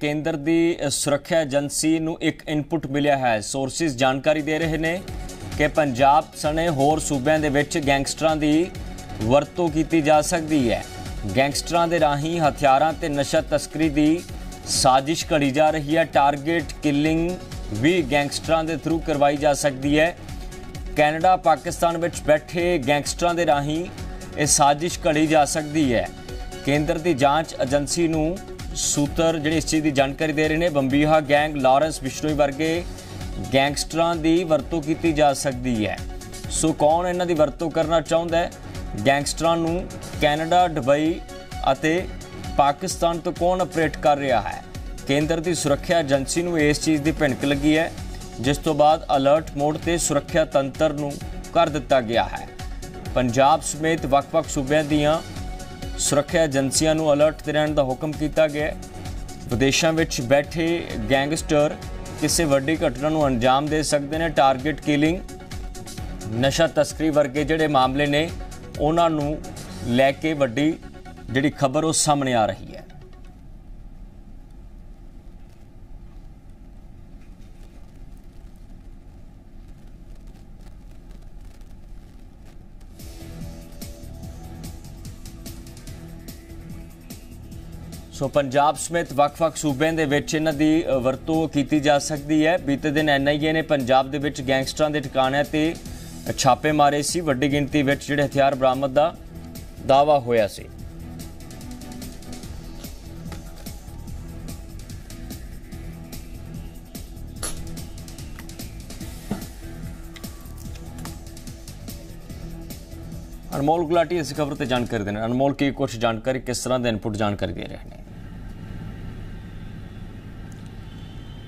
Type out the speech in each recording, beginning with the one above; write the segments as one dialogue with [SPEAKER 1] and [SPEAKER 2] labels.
[SPEAKER 1] ਕੇਂਦਰ ਦੀ ਸੁਰੱਖਿਆ ਏਜੰਸੀ ਨੂੰ ਇੱਕ ਇਨਪੁਟ ਮਿਲਿਆ ਹੈ ਸੋਰਸਿਸ ਜਾਣਕਾਰੀ ਦੇ ਰਹੇ ਨੇ ਕਿ ਪੰਜਾਬ ਸਣੇ ਹੋਰ ਸੂਬਿਆਂ ਦੇ ਵਿੱਚ ਗੈਂਗਸਟਰਾਂ ਦੀ ਵਰਤੋਂ ਕੀਤੀ ਜਾ ਸਕਦੀ ਹੈ ਗੈਂਗਸਟਰਾਂ ਦੇ ਰਾਹੀਂ ਹਥਿਆਰਾਂ ਤੇ ਨਸ਼ਾ ਤਸਕਰੀ ਦੀ ਸਾਜ਼ਿਸ਼ ਘੜੀ ਜਾ ਰਹੀ ਹੈ ਟਾਰਗੇਟ ਕਿਲਿੰਗ ਵੀ ਗੈਂਗਸਟਰਾਂ ਦੇ ਥਰੂ ਕਰਵਾਈ ਜਾ ਸਕਦੀ ਹੈ ਕੈਨੇਡਾ ਪਾਕਿਸਤਾਨ ਵਿੱਚ ਬੈਠੇ ਗੈਂਗਸਟਰਾਂ ਦੇ ਰਾਹੀਂ ਇਹ ਸਾਜ਼ਿਸ਼ ਘੜੀ ਜਾ ਸਕਦੀ ਹੈ ਕੇਂਦਰ ਦੀ ਜਾਂਚ ਏਜੰਸੀ ਨੂੰ ਸੂਤਰ ਜਿਹੜੇ ਇਸ ਚੀਜ਼ ਦੀ ਜਾਣਕਾਰੀ ਦੇ ਰਹੇ ਨੇ ਬੰਬੀਹਾ ਗੈਂਗ ਲਾਰੈਂਸ ਵਿਸ਼ਨੋਈ ਵਰਗੇ ਗੈਂਗਸਟਰਾਂ ਦੀ ਵਰਤੋਂ ਕੀਤੀ ਜਾ ਸਕਦੀ ਹੈ ਸੋ ਕੌਣ ਇਹਨਾਂ ਦੀ ਵਰਤੋਂ ਕਰਨਾ ਚਾਹੁੰਦਾ ਹੈ ਗੈਂਗਸਟਰਾਂ ਨੂੰ ਕੈਨੇਡਾ ਦੁਬਈ ਅਤੇ ਪਾਕਿਸਤਾਨ ਤੋਂ ਕੌਣ ਆਪਰੇਟ ਕਰ ਰਿਹਾ ਹੈ ਕੇਂਦਰ ਦੀ ਸੁਰੱਖਿਆ ਏਜੰਸੀ ਨੂੰ ਇਸ ਚੀਜ਼ ਦੀ ਭਿਣਕ ਲੱਗੀ ਹੈ ਜਿਸ ਤੋਂ ਬਾਅਦ ਅਲਰਟ ਮੋਡ ਤੇ ਸੁਰੱਖਿਆ ਤੰਤਰ ਨੂੰ ਕਰ ਦਿੱਤਾ ਗਿਆ ਹੈ ਪੰਜਾਬ ਸਮੇਤ ਵੱਖ-ਵੱਖ ਸੂਬਿਆਂ ਦੀਆਂ ਸੁਰੱਖਿਆ ਏਜੰਸੀਆਂ ਨੂੰ ਅਲਰਟ ਤੇ ਰਹਿਣ ਦਾ ਹੁਕਮ ਕੀਤਾ ਗਿਆ ਹੈ ਵਿਦੇਸ਼ਾਂ ਵਿੱਚ ਬੈਠੇ ਗੈਂਗਸਟਰ ਕਿਸੇ ਵੱਡੀ ਘਟਨਾ ਨੂੰ ਅੰਜਾਮ ਦੇ ਸਕਦੇ ਨੇ ਟਾਰਗੇਟ ਕਿਲਿੰਗ ਨਸ਼ਾ ਤਸਕਰੀ ਵਰਗੇ ਜਿਹੜੇ ਮਾਮਲੇ ਨੇ ਉਹਨਾਂ ਨੂੰ ਲੈ ਕੇ ਵੱਡੀ ਜਿਹੜੀ ਖਬਰ ਉਹ ਸਾਹਮਣੇ ਆ ਰਹੀ ਹੈ ਸੋ ਪੰਜਾਬ ਸਮੇਤ ਵੱਖ-ਵੱਖ ਸੂਬਿਆਂ ਦੇ ਵਿੱਚ ਇਹਨਾਂ ਦੀ ਵਰਤੋਂ ਕੀਤੀ ਜਾ ਸਕਦੀ ਹੈ ਬੀਤੇ ਦਿਨ ਐਨਆਈਏ ਨੇ ਪੰਜਾਬ ਦੇ ਵਿੱਚ ਗੈਂਗਸਟਰਾਂ ਦੇ ਟਿਕਾਣਿਆਂ ਤੇ ਛਾਪੇ ਮਾਰੇ ਸੀ ਵੱਡੀ ਗਿਣਤੀ ਵਿੱਚ ਜਿਹੜੇ ਹਥਿਆਰ ਬਰਾਮਦ ਦਾ ਦਾਵਾ ਹੋਇਆ ਸੀ ਅਨਮੋਲ ਗੁਲਾਟੀ ਇਸ ਖਬਰ ਤੇ ਜਾਣਕਾਰੀ ਦੇਣ ਅਨਮੋਲ ਕੀ ਕੁਝ ਜਾਣਕਾਰੀ ਕਿਸ ਤਰ੍ਹਾਂ ਦੇ ਇਨਪੁਟ ਜਾਣਕਾਰੀ ਦੇ ਰਹੇ ਨੇ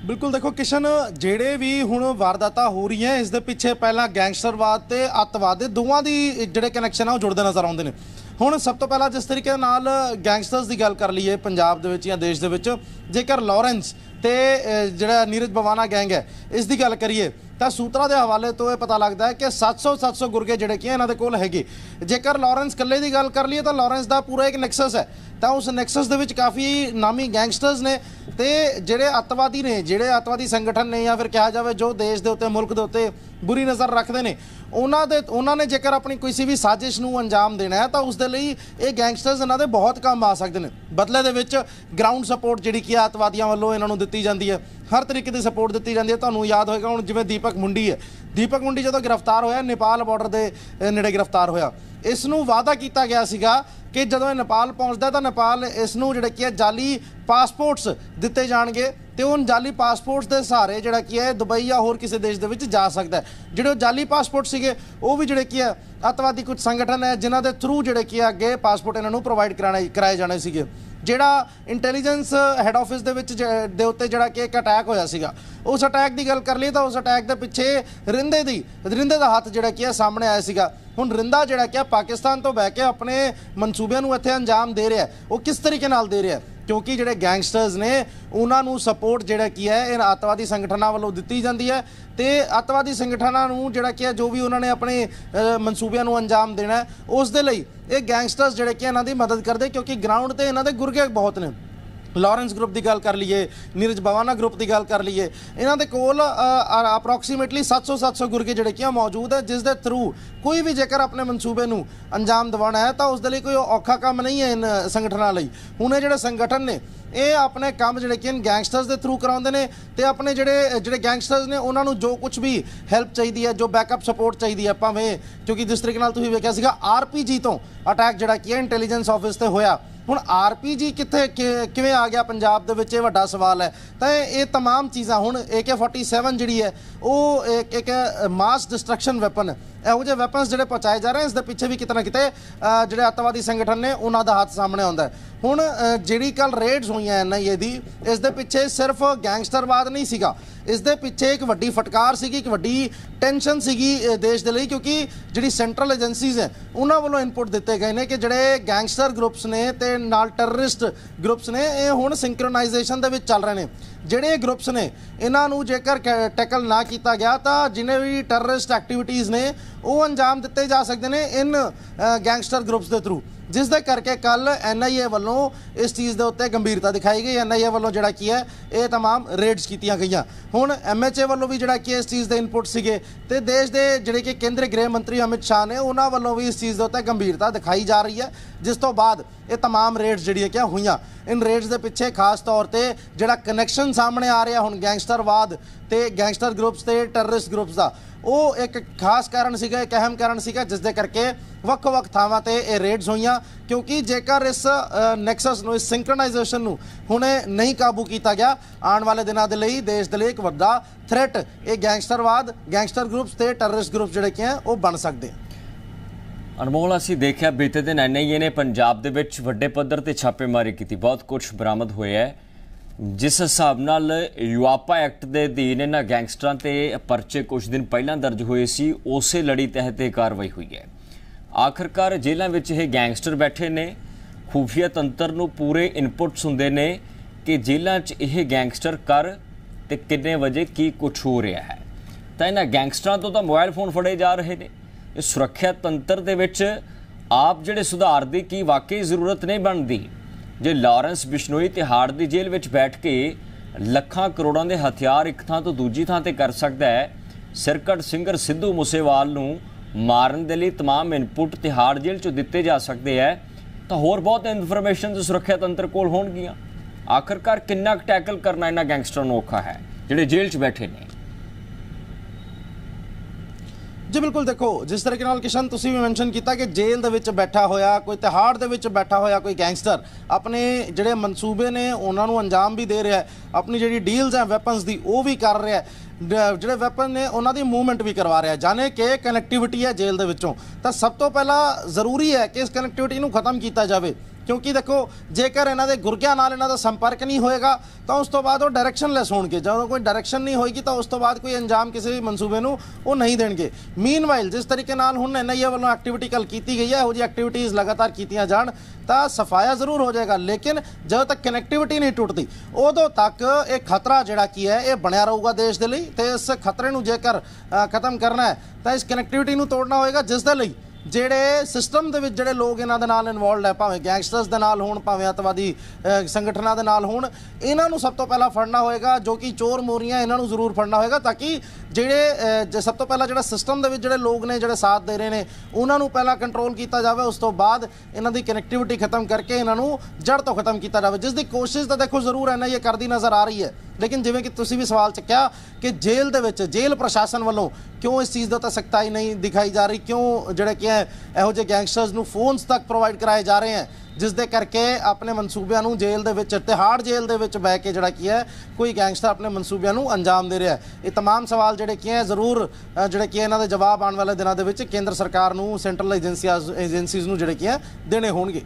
[SPEAKER 2] ਬਿਲਕੁਲ ਦੇਖੋ ਕਿਸ਼ਨ ਜਿਹੜੇ ਵੀ ਹੁਣ ਵਾਰਦਾਤਾਂ ਹੋ ਰਹੀਆਂ ਇਸ ਦੇ ਪਿੱਛੇ ਪਹਿਲਾਂ ਗੈਂਗਸਟਰਵਾਦ ਤੇ ਅੱਤਵਾਦ ਦੇ ਦੋਵਾਂ ਦੀ ਜਿਹੜੇ ਕਨੈਕਸ਼ਨ ਆ ਉਹ ਜੁੜਦੇ ਨਜ਼ਰ ਆਉਂਦੇ ਨੇ ਹੁਣ ਸਭ ਤੋਂ ਪਹਿਲਾਂ ਜਿਸ ਤਰੀਕੇ ਨਾਲ ਗੈਂਗਸਟਰਸ ਦੀ ਗੱਲ ਕਰ ਲਈਏ ਪੰਜਾਬ ਦੇ ਵਿੱਚ ਜਾਂ ਦੇਸ਼ ਦੇ ਵਿੱਚ ਜੇਕਰ ਲਾਰੈਂਸ ਤੇ ਜਿਹੜਾ ਨੀਰਜ ਬਵਾਨਾ ਗੈਂਗ ਹੈ ਇਸ ਦੀ ਗੱਲ ਕਰੀਏ ਤਾਂ ਸੂਤਰਾ ਦੇ ਹਵਾਲੇ ਤੋਂ ਇਹ ਪਤਾ ਲੱਗਦਾ ਹੈ ਕਿ 700 700 ਗੁਰਗੇ ਜਿਹੜੇ ਕਿ ਇਹਨਾਂ ਦੇ ਕੋਲ ਹੈਗੇ ਜੇਕਰ ਲਾਰੈਂਸ ਕੱਲੇ ਦੀ ਗੱਲ ਕਰ ਲਈਏ ਤਾਂ ਲਾਰੈਂਸ ਦਾ ਪੂਰਾ ਇੱਕ ਨੈਕਸਸ ਹੈ ਤਾਂ ਉਸ ਨੈਕਸਸ ਦੇ ਵਿੱਚ ਕਾਫੀ ਨਾਮੀ ਗੈਂਗਸਟਰਸ ਨੇ ਤੇ ਜਿਹੜੇ ਅਤਵਾਦੀ ਨੇ ਜਿਹੜੇ ਅਤਵਾਦੀ ਸੰਗਠਨ ਨੇ ਜਾਂ ਫਿਰ ਕਿਹਾ ਜਾਵੇ ਜੋ ਦੇਸ਼ ਦੇ ਉੱਤੇ ਮੁਲਕ ਦੇ ਉੱਤੇ ਬੁਰੀ ਨਜ਼ਰ ਰੱਖਦੇ ਨੇ ਉਹਨਾਂ ਦੇ ਉਹਨਾਂ ਨੇ ਜੇਕਰ ਆਪਣੀ ਕੋਈ ਵੀ ਸਾਜ਼ਿਸ਼ ਨੂੰ ਅੰਜਾਮ ਦੇਣਾ ਹੈ ਤਾਂ ਉਸ ਦੇ ਲਈ ਇਹ ਗੈਂਗਸਟਰਸ ਇਹਨਾਂ ਦੇ ਬਹੁਤ ਕੰਮ ਆ ਸਕਦੇ ਨੇ ਬਦਲੇ ਦੇ ਵਿੱਚ ਗਰਾਊਂਡ ਸਪੋਰਟ ਜਿਹੜੀ ਕਿ ਆਤਵਾਦੀਆਂ ਵੱਲੋਂ ਇਹਨਾਂ ਨੂੰ ਦਿੱਤੀ ਜਾਂਦੀ ਹੈ ਹਰ ਤਰੀਕੇ ਦੀ ਸਪੋਰਟ ਦਿੱਤੀ ਜਾਂਦੀ ਹੈ ਤੁਹਾਨੂੰ ਯਾਦ ਹੋਏਗਾ ਹੁਣ ਜਿਵੇਂ ਦੀਪਕ ਮੁੰਡੀ ਹੈ ਦੀਪਕ ਮੁੰਡੀ ਜਦੋਂ ਗ੍ਰਿਫਤਾਰ ਹੋਇਆ ਨੇਪਾਲ ਬਾਰਡਰ ਦੇ ਨੇੜੇ ਗ੍ਰਿਫਤਾਰ ਹੋਇਆ ਇਸ ਨੂੰ ਵਾਅਦਾ ਕੀਤਾ ਗਿਆ ਸੀਗਾ ਕਿ ਜਦੋਂ ਇਹ ਨੇਪਾਲ ਪਹੁੰਚਦਾ ਤਾਂ ਨੇਪਾਲ ਇਸ ਨੂੰ ਜਿਹੜਾ ਕੀ ਹੈ ਜਾਲੀ ਪਾਸਪੋਰਟਸ ਦਿੱਤੇ ਜਾਣਗੇ ਤੇ ਉਹ ਜਾਲੀ ਪਾਸਪੋਰਟਸ ਦੇ ਸਹਾਰੇ ਜਿਹੜਾ ਕੀ ਹੈ ਦੁਬਈ ਜਾਂ ਹੋਰ ਕਿਸੇ ਦੇਸ਼ ਦੇ ਵਿੱਚ ਜਾ ਸਕਦਾ ਜਿਹੜੇ ਉਹ ਜਾਲੀ ਪਾਸਪੋਰਟ ਸੀਗੇ ਉਹ ਵੀ ਜਿਹੜੇ ਕੀ ਹੈ ਅਤਵਾਦੀ ਕੁਝ ਸੰਗਠਨ ਹੈ ਜਿਨ੍ਹਾਂ ਦੇ ਥਰੂ ਜਿਹੜੇ ਕੀ ਹੈ ਅੱਗੇ ਪਾਸਪੋਰਟ ਇਹਨਾਂ ਨੂੰ ਪ੍ਰੋਵਾਈਡ ਕਰਾਣੇ ਕਰਾਏ ਜਾਣੇ ਸੀਗੇ ਜਿਹੜਾ ਇੰਟੈਲੀਜੈਂਸ ਹੈੱਡ ਆਫਿਸ ਦੇ ਵਿੱਚ ਦੇ ਉੱਤੇ ਜਿਹੜਾ ਕਿ ਇੱਕ ਅਟੈਕ ਹੋਇਆ ਸੀਗਾ ਉਸ ਅਟੈਕ ਦੀ ਗੱਲ ਕਰ ਲਈ ਤਾਂ ਉਸ ਅਟੈਕ ਦੇ ਪਿੱਛੇ ਰਿੰਦੇ ਦੀ ਰਿੰਦੇ ਦਾ ਹੱਥ ਜਿਹੜਾ ਕਿ ਹੈ ਸਾਹਮਣੇ ਆਇਆ ਸੀਗਾ ਹੁਣ ਰਿੰਦਾ ਜਿਹੜਾ ਕਿ ਪਾਕਿਸਤਾਨ ਤੋਂ ਬਹਿ ਕੇ ਆਪਣੇ ਮਨਸੂਬਿਆਂ ਨੂੰ ਇੱਥੇ ਅੰਜਾਮ ਦੇ ਰਿਹਾ ਉਹ ਕਿਸ ਤਰੀਕੇ ਨਾਲ ਦੇ ਰਿਹਾ ਕਿਉਂਕਿ ਜਿਹੜੇ ਗੈਂਗਸਟਰਸ ਨੇ ਉਹਨਾਂ ਨੂੰ ਸਪੋਰਟ ਜਿਹੜਾ ਕੀ ਹੈ ਇਹ ਅਤਵਾਦੀ ਸੰਗਠਨਾਂ ਵੱਲੋਂ ਦਿੱਤੀ ਜਾਂਦੀ ਹੈ ਤੇ ਅਤਵਾਦੀ ਸੰਗਠਨਾਂ ਨੂੰ ਜਿਹੜਾ ਕੀ ਹੈ ਜੋ ਵੀ ਉਹਨਾਂ ਨੇ ਆਪਣੇ ਮਨਸੂਬਿਆਂ ਨੂੰ ਅੰਜਾਮ ਦੇਣਾ ਉਸ ਦੇ ਲਈ ਇਹ ਗੈਂਗਸਟਰਸ ਜਿਹੜੇ ਕੀ ਇਹਨਾਂ ਦੀ ਮਦਦ ਕਰਦੇ ਕਿਉਂਕਿ ਗਰਾਊਂਡ ਤੇ ਇਹਨਾਂ ਦੇ ਗੁਰਗੇ ਬਹੁਤ ਨੇ ਲਾਰੈਂਸ ਗਰੁੱਪ ਦੀ ਗੱਲ ਕਰ ਲਈਏ ਨੀਰਜ ਬਵਾਨਾ ਗਰੁੱਪ ਦੀ ਗੱਲ ਕਰ ਲਈਏ ਇਹਨਾਂ ਦੇ ਕੋਲ ਅਪਰੋਕਸੀਮੇਟਲੀ 700 700 ਗੁਰਗੇ ਜਿਹੜੇ ਕਿ ਮੌਜੂਦ ਹੈ ਜਿਸ ਦੇ ਥਰੂ ਕੋਈ ਵੀ ਜੇਕਰ ਆਪਣੇ ਮਨਸੂਬੇ ਨੂੰ ਅੰਜਾਮ ਦਿਵਾਉਣਾ ਹੈ ਤਾਂ ਉਸ ਦੇ ਲਈ ਕੋਈ ਔਖਾ ਕੰਮ ਨਹੀਂ ਹੈ ਇਨ ਸੰਗਠਨਾਂ ਲਈ ਹੁਣ ਇਹ ਜਿਹੜੇ ਸੰਗਠਨ ਨੇ ਇਹ ਆਪਣੇ ਕੰਮ ਜਿਹੜੇ ਕਿ ਗੈਂਗਸਟਰਸ ਦੇ ਥਰੂ ਕਰਾਉਂਦੇ ਨੇ ਤੇ ਆਪਣੇ ਜਿਹੜੇ ਜਿਹੜੇ ਗੈਂਗਸਟਰਸ ਨੇ ਉਹਨਾਂ ਨੂੰ ਜੋ ਕੁਝ ਵੀ ਹੈਲਪ ਚਾਹੀਦੀ ਹੈ ਜੋ ਬੈਕਅਪ ਸਪੋਰਟ ਚਾਹੀਦੀ ਹੈ ਭਾਵੇਂ ਕਿਉਂਕਿ ਜਿਸ ਤਰੀਕੇ ਨਾਲ ਤੁਸੀਂ ਵੇਖਿਆ ਸੀਗਾ ਆਰਪੀਜੀ ਤੋਂ ਅਟੈਕ ਜਿਹੜਾ ਕੀ ਇੰਟੈਲੀਜੈਂਸ ਆਫਿਸ ਤੇ ਹੋਇਆ ਹੁਣ ਆਰਪੀਜੀ ਕਿੱਥੇ ਕਿਵੇਂ ਆ ਗਿਆ ਪੰਜਾਬ ਦੇ ਵਿੱਚ ਇਹ ਵੱਡਾ ਸਵਾਲ ਹੈ ਤਾਂ ਇਹ तमाम ਚੀਜ਼ਾਂ ਹੁਣ AK47 ਜਿਹੜੀ ਹੈ ਉਹ ਇੱਕ ਇੱਕ ਮਾਸ ਡਿਸਟਰਕਸ਼ਨ ਵੈਪਨ ਇਹੋ ਜਿਹੇ ਵੈਪਨਸ ਜਿਹੜੇ ਪਹੁੰਚਾਏ ਜਾ ਰਹੇ ਇਸ ਦੇ ਪਿੱਛੇ ਵੀ ਕਿਤਨਾ ਕਿਤੇ ਜਿਹੜੇ ਅੱਤਵਾਦੀ ਸੰਗਠਨ ਨੇ ਉਹਨਾਂ ਦਾ ਹੱਥ ਸਾਹਮਣੇ ਆਉਂਦਾ ਹੁਣ ਜਿਹੜੀ ਕੱਲ ਰੇਡਸ ਹੋਈਆਂ ਐਨਆਈਏ ਦੀ ਇਸ ਦੇ ਪਿੱਛੇ ਸਿਰਫ ਗੈਂਗਸਟਰਵਾਦ ਨਹੀਂ ਸੀਗਾ ਇਸ ਦੇ ਪਿੱਛੇ ਇੱਕ ਵੱਡੀ ਫਟਕਾਰ ਸੀਗੀ ਇੱਕ ਵੱਡੀ ਟੈਨਸ਼ਨ ਸੀਗੀ ਦੇਸ਼ ਦੇ ਲਈ ਕਿਉਂਕਿ ਜਿਹੜੀ ਸੈਂਟਰਲ ਏਜੰਸੀਜ਼ ਹੈ ਉਹਨਾਂ ਵੱਲੋਂ ਇਨਪੁਟ ਦਿੱਤੇ ਗਏ ਨੇ ਕਿ ਜਿਹੜੇ ਗੈਂਗਸਟਰ ਗਰੁੱਪਸ ਨੇ ਤੇ ਨਾਲ ਟੈਰਰਿਸਟ ਗਰੁੱਪਸ ਨੇ ਇਹ ਹੁਣ ਸਿੰਕਰੋਨਾਈਜ਼ੇਸ਼ਨ ਦੇ ਵਿੱਚ ਚੱਲ ਰਹੇ ਨੇ ਜਿਹੜੇ ਗਰੁੱਪਸ ਨੇ ਇਹਨਾਂ ਨੂੰ ਜੇਕਰ ਟੈਕਲ ਨਾ ਕੀਤਾ ਗਿਆ ਤਾਂ ਜਿਨੇ ਵੀ ਟੈਰਰਿਸਟ ਐਕਟੀਵਿਟੀਆਂ ਨੇ ਉਹ ਅੰਜਾਮ ਦਿੱਤੇ ਜਾ ਸਕਦੇ ਨੇ ਇਨ ਗੈਂਗਸਟਰ ਗਰੁੱਪਸ ਦੇ ਥਰੂ ਜਿਸ ਦੇ ਕਰਕੇ ਕੱਲ ਐਨਆਈਏ ਵੱਲੋਂ ਇਸ ਚੀਜ਼ ਦੇ ਉੱਤੇ ਗੰਭੀਰਤਾ ਦਿਖਾਈ ਗਈ ਐਨਆਈਏ ਵੱਲੋਂ ਜਿਹੜਾ ਕੀ ਹੈ ਇਹ तमाम ਰੇਡਸ ਕੀਤੀਆਂ ਗਈਆਂ ਹੁਣ ਐਮਐਚਏ ਵੱਲੋਂ ਵੀ ਜਿਹੜਾ ਕੀ ਇਸ ਚੀਜ਼ ਦੇ ਇਨਪੁਟ ਸੀਗੇ ਤੇ ਦੇਸ਼ ਦੇ ਜਿਹੜੇ ਕਿ ਕੇਂਦਰੀ ਗ੍ਰਹਿ ਮੰਤਰੀ ਅਮਿਤ ਸ਼ਾਹ ਨੇ ਉਹਨਾਂ ਵੱਲੋਂ ਵੀ ਇਸ ਚੀਜ਼ ਦੇ ਉੱਤੇ ਗੰਭੀਰਤਾ ਦਿਖਾਈ ਜਾ ਰਹੀ ਹੈ ਜਿਸ ਤੋਂ ਬਾਅਦ ਇਹ तमाम ਰੇਡਸ ਜਿਹੜੀਆਂ ਕਿ ਹੋਈਆਂ ਇਨ ਰੇਡਸ ਦੇ ਪਿੱਛੇ ਖਾਸ ਤੌਰ ਤੇ ਜਿਹੜਾ ਕਨੈਕਸ਼ਨ ਸਾਹਮਣੇ ਆ ਰਿਹਾ ਹੁਣ ਗੈਂਗਸਟਰਵਾਦ ਤੇ ਗੈਂਗਸਟਰ ਗਰੁੱਪਸ ਤੇ ਟੈਰਰਿਸਟ ਗਰੁੱਪਸ ਦਾ ਉਹ ਇੱਕ ਖਾਸ ਕਾਰਨ ਸੀਗਾ ਇੱਕ ਅਹਿਮ ਕਾਰਨ ਸੀਗਾ ਜਿਸ ਦੇ ਕਰਕੇ ਵੱਖ-ਵੱਖ ਥਾਵਾਂ ਤੇ ਇਹ ਰੇਡਸ ਹੋਈਆਂ ਕਿਉਂਕਿ ਜੇਕਰ ਇਸ ਨੈਕਸਸ ਨੂੰ ਇਸ ਸਿੰਕਰੋਨਾਈਜੇਸ਼ਨ ਨੂੰ ਹੁਣੇ ਨਹੀਂ ਕਾਬੂ ਕੀਤਾ ਗਿਆ ਆਉਣ ਵਾਲੇ ਦਿਨਾਂ ਦੇ ਲਈ ਦੇਸ਼ ਦੇ ਲਈ ਇੱਕ ਵੱਡਾ ਥ੍ਰੈਟ ਇਹ ਗੈਂਗਸਟਰਵਾਦ ਗੈਂਗਸਟਰ ਗਰੁੱਪਸ ਤੇ ਟੈਰਰਿਸਟ ਗਰੁੱਪ ਜਿਹੜੇ ਕਿ ਹੈ ਉਹ ਬਣ ਸਕਦੇ ਆ
[SPEAKER 1] ਅਨਮੋਲ ਅਸੀਂ ਦੇਖਿਆ ਬੀਤੇ ਦਿਨ ਐਨਆਈਏ ਨੇ ਪੰਜਾਬ ਦੇ ਵਿੱਚ ਵੱਡੇ ਪੱਧਰ ਤੇ ਛਾਪੇਮਾਰੀ ਕੀਤੀ ਬਹੁਤ ਕੁਝ ਬਰਾਮਦ ਹੋਇਆ ਹੈ ਜਿਸ ਹਿਸਾਬ ਨਾਲ ਯੂਆਪਾ ਐਕਟ ਦੇ ਅਧੀਨ ਇਹਨਾਂ ਗੈਂਗਸਟਰਾਂ ਤੇ ਪਰਚੇ ਕੁਝ ਦਿਨ ਪਹਿਲਾਂ ਦਰਜ ਹੋਏ ਸੀ ਉਸੇ ਲੜੀ ਤਹਿਤ ਇਹ ਕਾਰਵਾਈ ਹੋਈ ਹੈ ਆਖਰਕਾਰ ਜੇਲ੍ਹਾਂ ਵਿੱਚ ਇਹ ਗੈਂਗਸਟਰ ਬੈਠੇ ਨੇ ਖੂਫੀਆ ਤੰਤਰ ਨੂੰ ਪੂਰੇ ਇਨਪੁਟਸ ਹੁੰਦੇ ਨੇ ਕਿ ਜੇਲ੍ਹਾਂ 'ਚ ਇਹ ਗੈਂਗਸਟਰ ਕਰ ਤੇ ਕਿੰਨੇ ਵਜੇ ਕੀ ਕੁਝ ਹੋ ਰਿਹਾ ਹੈ ਤਾਂ ਇਹਨਾਂ ਗੈਂਗਸਟਰਾਂ ਤੋਂ ਤਾਂ ਮੋਬਾਈਲ ਫੋਨ ਫੜੇ ਜਾ ਰਹੇ ਨੇ ਇਹ ਸੁਰੱਖਿਆ ਤੰਤਰ ਦੇ ਵਿੱਚ ਆਪ ਜਿਹੜੇ ਸੁਧਾਰ ਦੀ ਕੀ ਵਾਕਈ ਜ਼ਰੂਰਤ ਨਹੀਂ ਬਣਦੀ ਜੇ ਲਾਰੈਂਸ ਬਿਸ਼ਨੋਈ ਤਿਹਾੜ ਦੀ ਜੇਲ੍ਹ ਵਿੱਚ ਬੈਠ ਕੇ ਲੱਖਾਂ ਕਰੋੜਾਂ ਦੇ ਹਥਿਆਰ ਇੱਕ ਥਾਂ ਤੋਂ ਦੂਜੀ ਥਾਂ ਤੇ ਕਰ ਸਕਦਾ ਹੈ ਸਿਰਕਟ ਸਿੰਗਰ ਸਿੱਧੂ ਮੂਸੇਵਾਲ ਨੂੰ ਮਾਰਨ ਦੇ ਲਈ तमाम ਇਨਪੁਟ ਤਿਹਾੜ ਜੇਲ੍ਹ 'ਚੋਂ ਦਿੱਤੇ ਜਾ ਸਕਦੇ ਹੈ ਤਾਂ ਹੋਰ ਬਹੁਤ ਇਨਫੋਰਮੇਸ਼ਨ ਜੋ ਸੁਰੱਖਿਆ ਤੰਤਰ ਕੋਲ ਹੋਣਗੀਆਂ ਆਖਰਕਾਰ ਕਿੰਨਾ ਟੈਕਲ ਕਰਨਾ ਇਹਨਾਂ ਗੈਂਗਸਟਰਾਂ ਨੂੰ ਔਖਾ ਹੈ ਜਿਹੜੇ ਜੇਲ੍ਹ 'ਚ ਬੈਠੇ ਨੇ
[SPEAKER 2] ਜੀ ਬਿਲਕੁਲ ਦੇਖੋ ਜਿਸ ਤਰੀਕੇ ਨਾਲ ਕਿਸ਼ਨ ਤੁਸੀਂ ਵੀ ਮੈਂਸ਼ਨ ਕੀਤਾ ਕਿ ਜੇਲ੍ਹ ਦੇ ਵਿੱਚ ਬੈਠਾ ਹੋਇਆ ਕੋਈ ਤਿਹਾੜ ਦੇ ਵਿੱਚ ਬੈਠਾ ਹੋਇਆ ਕੋਈ ਗੈਂਗਸਟਰ ਆਪਣੇ ਜਿਹੜੇ ਮਨਸੂਬੇ ਨੇ ਉਹਨਾਂ ਨੂੰ ਅੰਜਾਮ ਵੀ ਦੇ ਰਿਹਾ ਆਪਣੀ ਜਿਹੜੀ ਡੀਲਸ ਹੈ ਵੈਪਨਸ ਦੀ ਉਹ ਵੀ ਕਰ ਰਿਹਾ ਜਿਹੜੇ ਵੈਪਨ ਨੇ ਉਹਨਾਂ ਦੀ ਮੂਵਮੈਂਟ ਵੀ ਕਰਵਾ ਰਿਹਾ ਜਾਣੇ ਕਿ ਕਨੈਕਟੀਵਿਟੀ ਹੈ ਜੇਲ੍ਹ ਦੇ ਵਿੱਚੋਂ ਤਾਂ ਸਭ ਤੋਂ ਪਹਿਲਾਂ ਜ਼ਰੂਰੀ ਹੈ ਕਿ ਇਸ ਕਨੈਕਟੀਵਿਟੀ ਨੂੰ ਖਤਮ ਕੀਤਾ ਜਾਵੇ ਕਿਉਂਕਿ ਦੇਖੋ ਜੇਕਰ ਇਹਨਾਂ ਦੇ ਗੁਰਗਿਆਂ ਨਾਲ ਇਹਨਾਂ ਦਾ ਸੰਪਰਕ ਨਹੀਂ ਹੋਏਗਾ ਤਾਂ ਉਸ ਤੋਂ ਬਾਅਦ ਉਹ ਡਾਇਰੈਕਸ਼ਨਲੈਸ ਹੋਣਗੇ ਜਦੋਂ ਕੋਈ ਡਾਇਰੈਕਸ਼ਨ ਨਹੀਂ ਹੋਏਗੀ ਤਾਂ ਉਸ ਤੋਂ ਬਾਅਦ ਕੋਈ ਅੰਜਾਮ ਕਿਸੇ ਵੀ ਮਨਸੂਬੇ ਨੂੰ ਉਹ ਨਹੀਂ ਦੇਣਗੇ ਮੀਨਵਾਈਲ ਜਿਸ ਤਰੀਕੇ ਨਾਲ ਹੁਣ ਐਨਆਈਏ ਵੱਲੋਂ ਐਕਟੀਵਿਟੀ ਕੱਲ ਕੀਤੀ ਗਈ ਹੈ ਉਹ ਜੀ ਐਕਟੀਵਿਟੀਆਂ ਲਗਾਤਾਰ ਕੀਤੀਆਂ ਜਾਣ ਤਾਂ ਸਫਾਇਆ ਜ਼ਰੂਰ ਹੋ ਜਾਏਗਾ ਲੇਕਿਨ ਜਦੋਂ ਤੱਕ ਕਨੈਕਟੀਵਿਟੀ ਨਹੀਂ ਟੁੱਟਦੀ ਉਦੋਂ ਤੱਕ ਇਹ ਖਤਰਾ ਜਿਹੜਾ ਕੀ ਹੈ ਇਹ ਬਣਿਆ ਰਹੂਗਾ ਦੇਸ਼ ਦੇ ਲਈ ਤੇ ਇਸ ਖਤਰੇ ਨੂੰ ਜੇਕਰ ਖਤਮ ਕਰਨਾ ਹੈ ਤਾਂ ਇਸ ਕਨੈਕਟੀਵਿਟੀ ਨੂੰ ਤੋੜਨਾ ਹੋਏਗਾ ਜਿਸ ਦੇ ਲਈ ਜਿਹੜੇ ਸਿਸਟਮ ਦੇ ਵਿੱਚ ਜਿਹੜੇ ਲੋਕ ਇਹਨਾਂ ਦੇ ਨਾਲ ਇਨਵੋਲਡ ਹੈ ਭਾਵੇਂ ਗੈਂਗਸਟਰਸ ਦੇ ਨਾਲ ਹੋਣ ਭਾਵੇਂ ਅਤਵਾਦੀ ਸੰਗਠਨਾਂ ਦੇ ਨਾਲ ਹੋਣ ਇਹਨਾਂ ਨੂੰ ਸਭ ਤੋਂ ਪਹਿਲਾਂ ਫੜਨਾ ਹੋਏਗਾ ਜੋ ਕਿ ਚੋਰ ਮੋਰੀਆਂ ਇਹਨਾਂ ਨੂੰ ਜ਼ਰੂਰ ਫੜਨਾ ਹੋਏਗਾ ਤਾਂ ਕਿ ਜਿਹੜੇ ਸਭ ਤੋਂ ਪਹਿਲਾਂ ਜਿਹੜਾ ਸਿਸਟਮ ਦੇ ਵਿੱਚ ਜਿਹੜੇ ਲੋਕ ਨੇ ਜਿਹੜੇ ਸਾਥ ਦੇ ਰਹੇ ਨੇ ਉਹਨਾਂ ਨੂੰ ਪਹਿਲਾਂ ਕੰਟਰੋਲ ਕੀਤਾ ਜਾਵੇ ਉਸ ਤੋਂ ਬਾਅਦ ਇਹਨਾਂ ਦੀ ਕਨੈਕਟੀਵਿਟੀ ਖਤਮ ਕਰਕੇ ਇਹਨਾਂ ਨੂੰ ਜੜ ਤੋਂ ਖਤਮ ਕੀਤਾ ਜਾਵੇ ਜਿਸ ਦੀ ਕੋਸ਼ਿਸ਼ ਤਾਂ ਦੇਖੋ ਜ਼ਰੂਰ ਐਨਆਈਏ ਕਰਦੀ ਨਜ਼ਰ ਆ ਰਹੀ ਹੈ ਲੇਕਿਨ ਜਿਵੇਂ ਕਿ ਤੁਸੀਂ ਵੀ ਸਵਾਲ ਚੱਕਿਆ ਕਿ ਜੇਲ੍ਹ ਦੇ ਵਿੱਚ ਜੇਲ੍ਹ ਪ੍ਰਸ਼ਾਸਨ ਵੱਲੋਂ ਕਿਉਂ ਇਸ ਚੀਜ਼ ਦਾ ਤਾਂ ਸਖਤਾਈ ਨਹੀਂ ਦਿਖਾਈ ਜਾ ਰਹੀ ਕਿਉਂ ਜਿਹੜਾ ਕਿ ਹੈ ਇਹੋ ਜਿਹੇ ਗੈਂਗਸਟਰਸ ਨੂੰ ਫੋਨਸ ਤੱਕ ਪ੍ਰੋਵਾਈਡ ਕਰਾਏ ਜਾ ਰਹੇ ਹਨ ਜਿਸ ਦੇ ਕਰਕੇ ਆਪਣੇ ਮਨਸੂਬਿਆਂ ਨੂੰ ਜੇਲ੍ਹ ਦੇ ਵਿੱਚ ਤਿਹਾੜ ਜੇਲ੍ਹ ਦੇ ਵਿੱਚ ਬੈ ਕੇ ਜਿਹੜਾ ਕੀ ਹੈ ਕੋਈ ਗੈਂਗਸਟਰ ਆਪਣੇ ਮਨਸੂਬਿਆਂ ਨੂੰ ਅੰਜਾਮ ਦੇ ਰਿਹਾ ਹੈ ਇਹ तमाम ਸਵਾਲ ਜਿਹੜੇ ਕੀ ਹੈ ਜ਼ਰੂਰ ਜਿਹੜੇ ਕੀ ਇਹਨਾਂ ਦੇ ਜਵਾਬ ਆਉਣ ਵਾਲੇ ਦਿਨਾਂ ਦੇ ਵਿੱਚ ਕੇਂਦਰ ਸਰਕਾਰ ਨੂੰ ਸੈਂਟਰਲ ਏਜੰਸੀਆਂ ਏਜੰਸੀਜ਼ ਨੂੰ ਜਿਹੜੇ ਕੀ ਹੈ ਦੇਣੇ
[SPEAKER 1] ਹੋਣਗੇ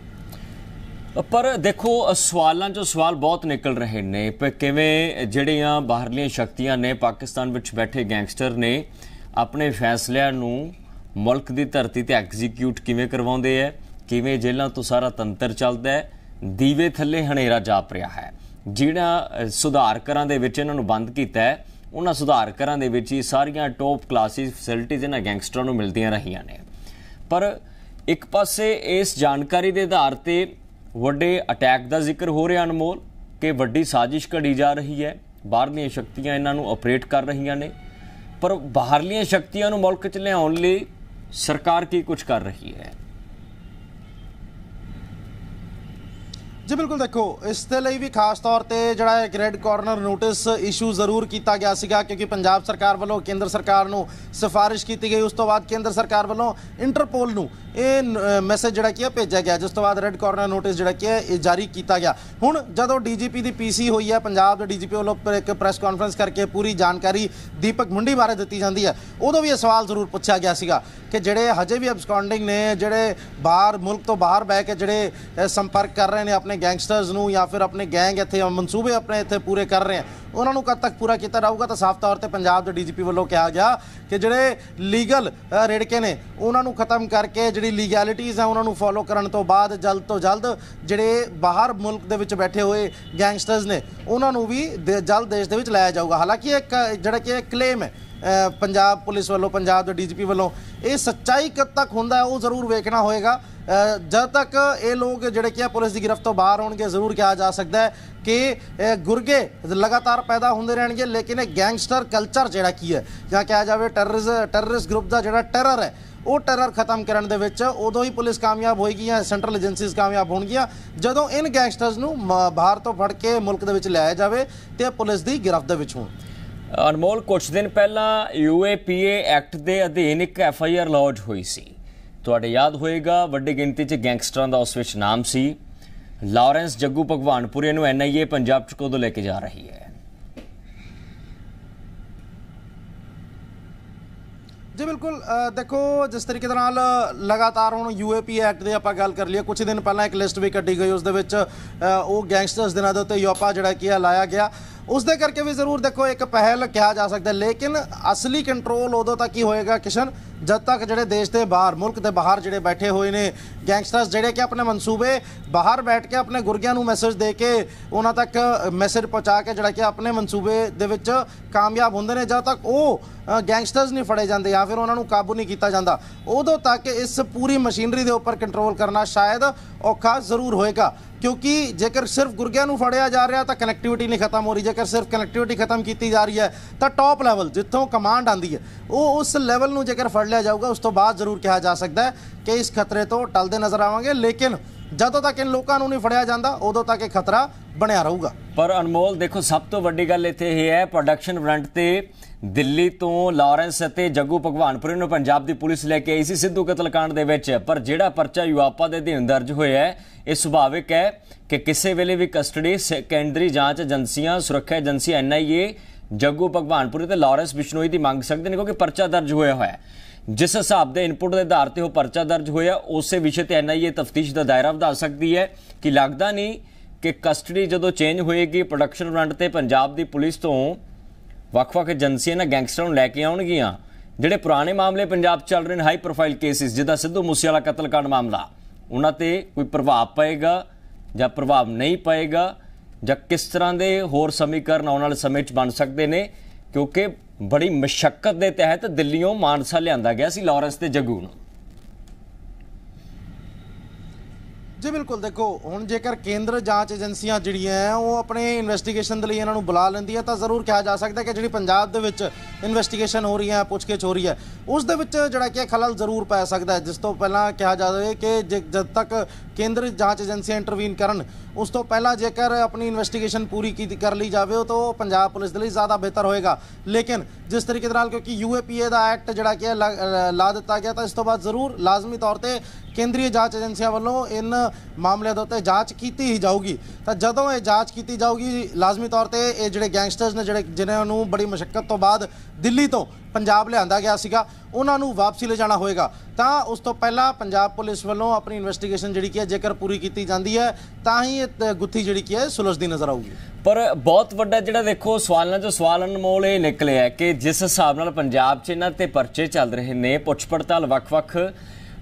[SPEAKER 1] ਪਰ ਦੇਖੋ ਸਵਾਲਾਂ ਚੋਂ ਸਵਾਲ ਬਹੁਤ ਨਿਕਲ ਰਹੇ ਨੇ ਪਰ ਕਿਵੇਂ ਜਿਹੜੀਆਂ ਬਾਹਰਲੀਆਂ ਸ਼ਕਤੀਆਂ ਨੇ ਪਾਕਿਸਤਾਨ ਵਿੱਚ ਬੈਠੇ ਗੈਂਗਸਟਰ ਨੇ ਆਪਣੇ ਫੈਸਲਿਆਂ ਨੂੰ ਮੁਲਕ ਦੀ ਧਰਤੀ ਤੇ ਐਗਜ਼ੀਕਿਊਟ ਕਿਵੇਂ ਕਰਵਾਉਂਦੇ ਐ ਕਿਵੇਂ ਜੇਲ੍ਹਾਂ ਤੋਂ ਸਾਰਾ ਤੰਤਰ ਚੱਲਦਾ ਹੈ ਦੀਵੇ ਥੱਲੇ ਹਨੇਰਾ ਜਾਪ ਰਿਹਾ ਹੈ ਜਿਹੜਾ ਸੁਧਾਰਕਰਾਂ ਦੇ ਵਿੱਚ ਇਹਨਾਂ ਨੂੰ ਬੰਦ ਕੀਤਾ ਹੈ ਉਹਨਾਂ ਸੁਧਾਰਕਰਾਂ ਦੇ ਵਿੱਚ ਹੀ ਸਾਰੀਆਂ ਟੌਪ ਕਲਾਸਿਸ ਫੈਸਿਲਿਟੀਆਂ ਇਹਨਾਂ ਗੈਂਗਸਟਰਾਂ ਨੂੰ ਮਿਲਦੀਆਂ ਰਹੀਆਂ ਨੇ ਪਰ ਇੱਕ ਪਾਸੇ ਇਸ ਜਾਣਕਾਰੀ ਦੇ ਆਧਾਰ ਤੇ ਵੱਡੇ ਅਟੈਕ ਦਾ ਜ਼ਿਕਰ ਹੋ ਰਿਹਾ ਅਨਮੋਲ ਕਿ ਵੱਡੀ ਸਾਜ਼ਿਸ਼ ਘੜੀ ਜਾ ਰਹੀ ਹੈ ਬਾਹਰਲੀਆਂ ਸ਼ਕਤੀਆਂ ਇਹਨਾਂ ਨੂੰ ਆਪਰੇਟ ਕਰ ਰਹੀਆਂ ਨੇ ਪਰ ਬਾਹਰਲੀਆਂ ਸ਼ਕਤੀਆਂ ਨੂੰ ਮੁਲਕ 'ਚ ਲਿਆਉਣ ਲਈ ਸਰਕਾਰ ਕੀ ਕੁਝ ਕਰ ਰਹੀ ਹੈ
[SPEAKER 2] ਜੀ ਬਿਲਕੁਲ ਦੇਖੋ ਇਸ ਦੇ ਲਈ ਵੀ ਖਾਸ ਤੌਰ ਤੇ ਜਿਹੜਾ ਇੱਕ ਰੈਡ ਕਾਰਨਰ ਨੋਟਿਸ ਇਸ਼ੂ ਜ਼ਰੂਰ ਕੀਤਾ ਗਿਆ ਸੀਗਾ ਕਿਉਂਕਿ ਪੰਜਾਬ ਸਰਕਾਰ ਵੱਲੋਂ ਕੇਂਦਰ ਸਰਕਾਰ ਨੂੰ ਸਿਫਾਰਿਸ਼ ਕੀਤੀ ਗਈ ਉਸ ਤੋਂ ਬਾਅਦ ਕੇਂਦਰ ਸਰਕਾਰ ਵੱਲੋਂ ਇੰਟਰਪੋਲ ਨੂੰ ਇਹ ਮੈਸੇਜ ਜਿਹੜਾ ਕੀ ਹੈ ਭੇਜਿਆ ਗਿਆ ਜਿਸ ਤੋਂ ਬਾਅਦ ਰੈੱਡ ਕਾਰਨਰ ਨੋਟਿਸ ਜਿਹੜਾ ਕੀ ਹੈ ਇਹ ਜਾਰੀ ਕੀਤਾ ਗਿਆ ਹੁਣ ਜਦੋਂ ਡੀਜੀਪੀ ਦੀ ਪੀਸੀ ਹੋਈ ਹੈ ਪੰਜਾਬ ਦੇ ਡੀਜੀਪੀ ਵੱਲੋਂ ਇੱਕ ਪ੍ਰੈਸ ਕਾਨਫਰੰਸ ਕਰਕੇ ਪੂਰੀ ਜਾਣਕਾਰੀ ਦੀਪਕ ਮੁੰਡੀ ਬਾਰੇ ਦਿੱਤੀ ਜਾਂਦੀ ਹੈ ਉਦੋਂ ਵੀ ਇਹ ਸਵਾਲ ਜ਼ਰੂਰ ਪੁੱਛਿਆ ਗਿਆ ਸੀਗਾ ਕਿ ਜਿਹੜੇ ਹਜੇ ਵੀ ਅਬਸਕੌਂਡਿੰਗ ਨੇ ਜਿਹੜੇ ਬਾਹਰ ਮੁਲਕ ਤੋਂ ਬਾਹਰ ਬੈ ਕੇ ਜਿਹੜੇ ਸੰਪਰਕ ਕਰ ਰਹੇ ਨੇ ਆਪਣੇ ਗੈਂਗਸਟਰਸ ਨੂੰ ਜਾਂ ਫਿਰ ਆਪਣੇ ਗੈਂਗ ਇੱਥੇ ਮਨਸੂਬੇ ਆਪਣੇ ਇੱਥੇ ਪੂਰੇ ਕਰ ਰਹੇ ਆ ਉਹਨਾਂ ਨੂੰ ਕਦ ਤੱਕ ਪੂਰਾ ਕੀਤਾ ਜਾਊਗਾ ਤਾਂ ਸਾਫ਼ ਤੌਰ ਤੇ ਪੰਜਾਬ ਦੇ ਡੀਜੀਪੀ ਵੱਲੋਂ ਕਿਹਾ ਗਿਆ ਕਿ ਜਿਹੜੇ ਲੀਗਲ ਰੇੜਕੇ ਨੇ ਉਹਨਾਂ ਨੂੰ ਖਤਮ ਕਰਕੇ ਜਿਹੜੀ ਲੀਗੈਲਿਟੀਜ਼ ਆ ਉਹਨਾਂ ਨੂੰ ਫੋਲੋ ਕਰਨ ਤੋਂ ਬਾਅਦ ਜਲਦ ਤੋਂ ਜਲਦ ਜਿਹੜੇ ਬਾਹਰ ਮੁਲਕ ਦੇ ਵਿੱਚ ਬੈਠੇ ਹੋਏ ਗੈਂਗਸਟਰਸ ਨੇ ਉਹਨਾਂ ਨੂੰ ਵੀ ਜਲਦ ਦੇਸ਼ ਦੇ ਵਿੱਚ ਲਾਇਆ ਜਾਊਗਾ ਹਾਲਾਂਕਿ ਇਹ ਜਿਹੜਾ ਕਿ ਕਲੇਮ ਹੈ ਪੰਜਾਬ ਪੁਲਿਸ ਵੱਲੋਂ ਪੰਜਾਬ ਦੇ ਡੀਜੀਪੀ ਵੱਲੋਂ ਇਹ ਸੱਚਾਈ ਕਦ ਤੱਕ ਹੁੰਦਾ ਹੈ ਉਹ ਜ਼ਰੂਰ ਵੇਖਣਾ ਹੋਏਗਾ ਜਦ ਤੱਕ ਇਹ ਲੋਕ ਜਿਹੜੇ ਕਿ ਪੁਲਿਸ ਦੀ ਗ੍ਰਿਫਤ ਤੋਂ ਬਾਹਰ ਹੋਣਗੇ ਜ਼ਰੂਰ ਕਿਹਾ ਜਾ ਸਕਦਾ ਹੈ ਕਿ ਗੁਰਗੇ ਲਗਾਤਾਰ ਪੈਦਾ ਹੁੰਦੇ ਰਹਿਣਗੇ ਲੇਕਿਨ ਇਹ ਗੈਂਗਸਟਰ ਕਲਚਰ ਜਿਹੜਾ ਕੀ ਹੈ ਜਾਂ ਕਿਹਾ ਜਾਵੇ ਟੈਰਰਿਸ ਟੈਰਰਿਸਟ ਗਰੁੱਪ ਦਾ ਜਿਹੜਾ ਟੈਰਰ ਹੈ ਉਹ ਟੈਰਰ ਖਤਮ ਕਰਨ ਦੇ ਵਿੱਚ ਉਦੋਂ ਹੀ ਪੁਲਿਸ ਕਾਮਯਾਬ ਹੋਏਗੀ ਜਾਂ ਸੈਂਟਰਲ ਏਜੰਸੀਜ਼ ਕਾਮਯਾਬ ਹੋਣਗੀਆਂ ਜਦੋਂ ਇਨ ਗੈਂਗਸਟਰਸ ਨੂੰ ਬਾਹਰ ਤੋਂ ਫੜ ਕੇ ਮੁਲਕ ਦੇ ਵਿੱਚ ਲਿਆਇਆ ਜਾਵੇ
[SPEAKER 1] ਤੇ ਪੁਲਿਸ ਦੀ ਗ੍ਰਿਫਤ ਦੇ ਵਿੱਚ ਹੋਣ ਅਨਮੋਲ ਕੁਝ ਦਿਨ ਪਹਿਲਾਂ ਯੂਏਪੀਏ ਐਕਟ ਦੇ ਅਧੀਨ ਇੱਕ ਐਫਆਈਆਰ ਲੌਜ ਹੋਈ ਸੀ ਤੁਹਾਡੇ ਯਾਦ ਹੋਏਗਾ ਵੱਡੀ ਗਿਣਤੀ 'ਚ ਗੈਂਗਸਟਰਾਂ ਦਾ ਉਸ ਵਿੱਚ ਨਾਮ ਸੀ ਲਾਰੈਂਸ ਜੱਗੂ ਭਗਵਾਨਪੁਰੇ ਨੂੰ ਐਨਆਈਏ ਪੰਜਾਬ 'ਚ ਕੋਦੋਂ ਲੈ ਕੇ ਜਾ ਰਹੀ ਹੈ
[SPEAKER 2] ਜੀ ਬਿਲਕੁਲ ਦੇਖੋ ਜਿਸ ਤਰੀਕੇ ਦੇ ਨਾਲ ਲਗਾਤਾਰ ਹੁਣ ਯੂਏਪੀ ਐਕਟ ਦੇ ਆਪਾਂ ਗੱਲ ਕਰ ਲਈਏ ਕੁਝ ਦਿਨ ਪਹਿਲਾਂ ਇੱਕ ਲਿਸਟ ਵੀ ਕੱਢੀ ਗਈ ਉਸ ਦੇ ਵਿੱਚ ਉਹ ਗੈਂਗਸਟਰਸ ਦੇ ਨਾਲ ਦੇ ਉੱਤੇ ਯੋਪਾ ਜਿਹੜਾ ਕੀ ਲਾਇਆ ਗਿਆ ਉਸ ਦੇ ਕਰਕੇ ਵੀ ਜ਼ਰੂਰ ਦੇਖੋ ਇੱਕ ਪਹਿਲ ਕਿਹਾ ਜਾ ਸਕਦਾ ਲੇਕਿਨ ਅਸਲੀ ਕੰਟਰੋਲ ਉਦੋਂ ਤੱਕ ਹੀ ਹੋਏਗਾ ਕਿਸ਼ਨ ਜਦ ਤੱਕ ਜਿਹੜੇ ਦੇਸ਼ ਦੇ ਬਾਹਰ ਮੁਲਕ ਦੇ ਬਾਹਰ ਜਿਹੜੇ ਬੈਠੇ ਹੋਏ ਨੇ ਗੈਂਗਸਟਰਸ ਜਿਹੜੇ ਕਿ ਆਪਣੇ ਮਨਸੂਬੇ ਬਾਹਰ ਬੈਠ ਕੇ ਆਪਣੇ ਗੁਰਗਿਆਂ ਨੂੰ ਮੈਸੇਜ ਦੇ ਕੇ ਉਹਨਾਂ ਤੱਕ ਮੈਸੇਜ ਪਹੁੰਚਾ ਕੇ ਜਿਹੜਾ ਕਿ ਆਪਣੇ ਮਨਸੂਬੇ ਦੇ ਵਿੱਚ ਕਾਮਯਾਬ ਹੁੰਦੇ ਨੇ ਜਦ ਤੱਕ ਉਹ ਗੈਂਗਸਟਰਸ ਨਹੀਂ ਫੜੇ ਜਾਂਦੇ ਜਾਂ ਫਿਰ ਉਹਨਾਂ ਨੂੰ ਕਾਬੂ ਨਹੀਂ ਕੀਤਾ ਜਾਂਦਾ ਉਦੋਂ ਤੱਕ ਇਸ ਪੂਰੀ ਮਸ਼ੀਨਰੀ ਦੇ ਉੱਪਰ ਕੰਟਰੋਲ ਕਰਨਾ ਸ਼ਾਇਦ ਔਖਾ ਜ਼ਰੂਰ ਹੋਏਗਾ ਕਿਉਂਕਿ ਜੇਕਰ ਸਿਰਫ ਗੁਰਗਿਆਂ ਨੂੰ ਫੜਿਆ ਜਾ ਰਿਹਾ ਤਾਂ ਕਨੈਕਟੀਵਿਟੀ ਨਹੀਂ ਖਤਮ ਹੋ ਰਹੀ ਜੇਕਰ ਸਿਰਫ ਕਨੈਕਟੀਵਿਟੀ ਖਤਮ ਕੀਤੀ ਜਾ ਰਹੀ ਹੈ ਤਾਂ ਟੌਪ ਲੈਵਲ ਜਿੱਥੋਂ ਕਮਾਂਡ ਆਂਦੀ ਹੈ ਉਹ ਉਸ ਲੈਵਲ ਨੂੰ ਜੇਕਰ ਫੜ ਲਿਆ ਜਾਊਗਾ ਉਸ ਤੋਂ ਬਾਅਦ ਜ਼ਰੂਰ ਕਿਹਾ ਜਾ ਸਕਦਾ ਹੈ ਕਿ ਇਸ ਖਤਰੇ ਤੋਂ ਟਲਦੇ ਨਜ਼ਰ ਆਵਾਂਗੇ ਲੇਕਿਨ ਜਦੋਂ ਤੱਕ ਇਹ ਲੋਕਾਂ ਨੂੰ ਨਹੀਂ ਫੜਿਆ ਜਾਂਦਾ ਉਦੋਂ ਤੱਕ ਇਹ ਖਤਰਾ ਬਣਿਆ ਰਹੂਗਾ
[SPEAKER 1] ਪਰ ਅਨਮੋਲ ਦੇਖੋ ਸਭ ਤੋਂ ਵੱਡੀ ਗੱਲ ਇੱਥੇ ਇਹ ਹੈ ਪ੍ਰੋਡਕਸ਼ਨ ਫਰੰਟ ਤੇ ਦਿੱਲੀ ਤੋਂ ਲਾਰੈਂਸ ਅਤੇ ਜੱਗੂ ਭਗਵਾਨਪੁਰੇ ਨੂੰ ਪੰਜਾਬ ਦੀ ਪੁਲਿਸ ਲੈ ਕੇ ਆਈ ਸੀ ਸਿੱਧੂ ਕਤਲकांड ਦੇ ਵਿੱਚ ਪਰ ਜਿਹੜਾ ਪਰਚਾ ਯੂਆਪਾ ਦੇ ਅਧੀਨ ਦਰਜ ਹੋਇਆ ਹੈ ਇਹ ਸੁਭਾਵਿਕ ਹੈ ਕਿ ਕਿਸੇ ਵੇਲੇ ਵੀ ਕਸਟਡੀ ਸੈਕੰਡਰੀ ਜਾਂਚ ਏਜੰਸੀਆਂ ਸੁਰੱਖਿਆ ਏਜੰਸੀ ਐਨਆਈਏ ਜੱਗੂ ਭਗਵਾਨਪੁਰੇ ਤੇ ਲਾਰੈਂਸ ਬਿਸ਼ਨੋਈ ਦੀ ਮੰਗ ਸਕਦੇ ਨੇ ਕਿਉਂਕਿ ਪਰਚਾ ਦਰਜ ਹੋਇਆ ਹੋਇਆ ਹੈ ਜਿਸ ਹਿਸਾਬ ਦੇ ਇਨਪੁਟ ਦੇ ਆਧਾਰ ਤੇ ਉਹ ਪਰਚਾ ਦਰਜ ਹੋਇਆ ਉਸੇ ਵਿਸ਼ੇ ਤੇ ਐਨਆਈਏ ਤਫਤੀਸ਼ ਦਾ ਦਾਇਰਾ ਵਧਾ ਸਕਦੀ ਹੈ ਕਿ ਲੱਗਦਾ ਨਹੀਂ ਕਿ ਕਸਟਡੀ ਜਦੋਂ ਚੇਂਜ ਹੋਏਗੀ ਪ੍ਰੋਡਕਸ਼ਨ ਫਰੰਟ ਤੇ ਪੰਜਾਬ ਦੀ ਪੁਲਿਸ ਤੋਂ ਵੱਖ-ਵੱਖ ਏਜੰਸੀਆਂ ਨਾਲ ਗੈਂਗਸਟਰਾਂ ਨੂੰ ਲੈ ਕੇ ਆਉਣਗੀਆਂ ਜਿਹੜੇ ਪੁਰਾਣੇ ਮਾਮਲੇ ਪੰਜਾਬ ਚੱਲ ਰਹੇ ਨੇ ਹਾਈ ਪ੍ਰੋਫਾਈਲ ਕੇਸਿਸ ਜਿੱਦਾਂ ਸਿੱਧੂ ਮੂਸੇਵਾਲਾ ਕਤਲकांड ਮਾਮਲਾ ਉਹਨਾਂ ਤੇ ਕੋਈ ਪ੍ਰਭਾਵ ਪਏਗਾ ਜਾਂ ਪ੍ਰਭਾਵ ਨਹੀਂ ਪਏਗਾ ਜਾਂ ਕਿਸ ਤਰ੍ਹਾਂ ਦੇ ਹੋਰ ਸਮੀਕਰਨ ਆਉਣ ਵਾਲੇ ਸਮੇਂ 'ਚ ਬਣ ਸਕਦੇ ਨੇ ਕਿਉਂਕਿ ਬੜੀ ਮਸ਼ਕਤ ਦੇ ਤਹਿਤ ਦਿੱਲੀੋਂ ਮਾਨਸਾ ਲਿਆਂਦਾ ਗਿਆ ਸੀ ਲਾਰੈਂਸ ਤੇ ਜੱਗੂ ਨੂੰ
[SPEAKER 2] ਜੀ ਬਿਲਕੁਲ ਦੇਖੋ ਹੁਣ ਜੇਕਰ ਕੇਂਦਰ ਜਾਂਚ ਏਜੰਸੀਆਂ ਜਿਹੜੀਆਂ ਆ ਉਹ ਆਪਣੇ ਇਨਵੈਸਟੀਗੇਸ਼ਨ ਦੇ ਲਈ ਇਹਨਾਂ ਨੂੰ ਬੁਲਾ ਲੈਂਦੀਆਂ ਤਾਂ ਜ਼ਰੂਰ ਕਿਹਾ ਜਾ ਸਕਦਾ ਕਿ ਜਿਹੜੀ ਪੰਜਾਬ ਦੇ ਵਿੱਚ ਇਨਵੈਸਟੀਗੇਸ਼ਨ ਹੋ ਰਹੀ ਹੈ ਪੁੱਛਗਿੱਛ ਹੋ ਰਹੀ ਹੈ ਉਸ ਦੇ ਵਿੱਚ ਜਿਹੜਾ ਕਿ ਖਲਲ ਜ਼ਰੂਰ ਪੈ ਸਕਦਾ ਜਿਸ ਤੋਂ ਪਹਿਲਾਂ ਕਿਹਾ ਰਿਹਾ ਕਿ ਜਦ ਤੱਕ ਕੇਂਦਰ ਜਾਂਚ ਏਜੰਸੀਆਂ ਇੰਟਰਵੀਨ ਕਰਨ ਉਸ ਤੋਂ ਪਹਿਲਾਂ ਜੇਕਰ ਆਪਣੀ ਇਨਵੈਸਟੀਗੇਸ਼ਨ ਪੂਰੀ ਕੀਤੀ ਕਰ ਲਈ ਜਾਵੇ ਉਹ ਤੋਂ ਪੰਜਾਬ ਪੁਲਿਸ ਦੇ ਲਈ ਜ਼ਿਆਦਾ ਬਿਹਤਰ ਹੋਏਗਾ ਲੇਕਿਨ ਜਿਸ ਤਰੀਕੇ ਨਾਲ ਕਿਉਂਕਿ ਯੂਏਪੀਏ ਦਾ ਐਕਟ ਜਿਹੜਾ ਕਿ ਲਾ ਦਿੱਤਾ ਗਿਆ ਤਾਂ ਇਸ ਤੋਂ ਬਾਅਦ ਜ਼ਰੂਰ ਲਾਜ਼ਮੀ ਤੌਰ ਤੇ ਕੇਂਦਰੀ ਜਾਂਚ ਏਜੰਸੀਆਂ ਵੱਲੋਂ ਇਨ ਮਾਮਲੇ ਦੇ ਉੱਤੇ ਜਾਂਚ ਕੀਤੀ ਹੀ ਜਾਊਗੀ ਤਾਂ ਜਦੋਂ ਇਹ ਜਾਂਚ ਕੀਤੀ ਜਾਊਗੀ ਲਾਜ਼ਮੀ ਤੌਰ ਤੇ ਇਹ ਜਿਹੜੇ ਗੈਂਗਸਟਰਸ ਨੇ ਜਿਹੜੇ ਜਿਨ੍ਹਾਂ ਨੂੰ ਬੜੀ ਮੁਸ਼ਕਲ ਤੋਂ ਬਾਅਦ ਦਿੱਲੀ ਤੋਂ ਪੰਜਾਬ ਲਿਆਂਦਾ ਗਿਆ ਸੀਗਾ ਉਹਨਾਂ ਨੂੰ ਵਾਪਸੀ ਲਿਜਾਣਾ ਹੋਏਗਾ ਤਾਂ ਉਸ ਤੋਂ ਪਹਿਲਾਂ ਪੰਜਾਬ ਪੁਲਿਸ ਵੱਲੋਂ ਆਪਣੀ ਇਨਵੈਸਟੀਗੇਸ਼ਨ ਜਿਹੜੀ ਕੀ ਹੈ ਜੇਕਰ
[SPEAKER 1] ਪੂਰੀ ਕੀਤੀ ਜਾਂਦੀ ਹੈ ਤਾਂ ਹੀ ਇਹ ਗੁੱਥੀ ਜਿਹੜੀ ਕੀ ਹੈ ਸੁਲਝਦੀ ਨਜ਼ਰ ਆਊਗੀ ਪਰ ਬਹੁਤ ਵੱਡਾ ਜਿਹੜਾ ਦੇਖੋ ਸਵਾਲਾਂ ਚੋਂ ਸਵਾਲ ਅਨਮੋਲ ਇਹ ਨਿਕਲਿਆ ਕਿ ਜਿਸ ਹਿਸਾਬ ਨਾਲ ਪੰਜਾਬ 'ਚ ਇਹਨਾਂ ਤੇ ਪਰਚੇ ਚੱਲ ਰਹੇ ਨੇ ਪੁੱਛ ਪੜਤਾਲ ਵੱਖ-ਵੱਖ